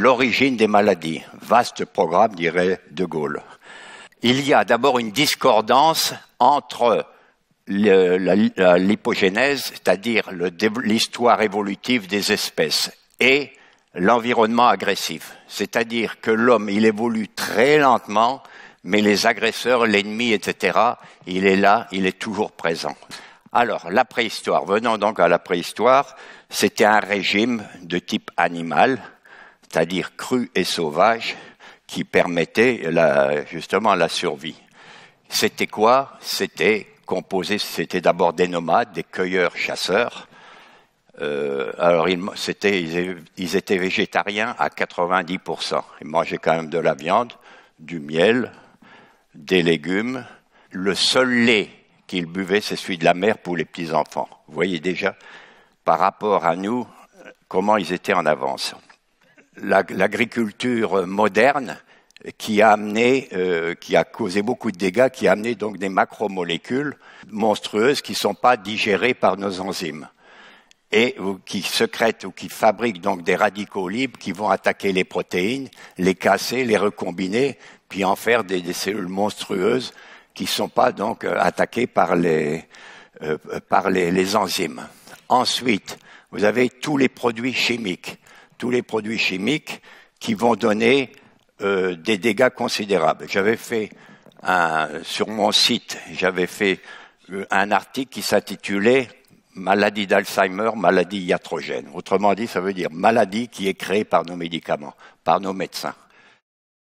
L'origine des maladies, vaste programme, dirait De Gaulle. Il y a d'abord une discordance entre l'hypogénèse, c'est-à-dire l'histoire évolutive des espèces, et l'environnement agressif. C'est-à-dire que l'homme, il évolue très lentement, mais les agresseurs, l'ennemi, etc., il est là, il est toujours présent. Alors, la préhistoire, venons donc à la préhistoire, c'était un régime de type animal, c'est-à-dire cru et sauvage, qui permettait justement la survie. C'était quoi C'était composé, c'était d'abord des nomades, des cueilleurs-chasseurs. Euh, alors ils, ils, étaient végétariens à 90%. Ils mangeaient quand même de la viande, du miel, des légumes. Le seul lait qu'ils buvaient, c'est celui de la mer pour les petits-enfants. Vous voyez déjà, par rapport à nous, comment ils étaient en avance l'agriculture moderne qui a amené, euh, qui a causé beaucoup de dégâts, qui a amené donc des macromolécules monstrueuses qui ne sont pas digérées par nos enzymes et qui secrètent ou qui fabriquent donc des radicaux libres qui vont attaquer les protéines, les casser, les recombiner, puis en faire des, cellules monstrueuses qui ne sont pas donc euh, attaquées par euh, les enzymes. Ensuite, vous avez tous les produits chimiques tous les produits chimiques qui vont donner euh, des dégâts considérables. J'avais fait sur mon site, j'avais fait euh, un article qui s'intitulait Maladie d'Alzheimer, maladie iatrogène. Autrement dit, ça veut dire maladie qui est créée par nos médicaments, par nos médecins.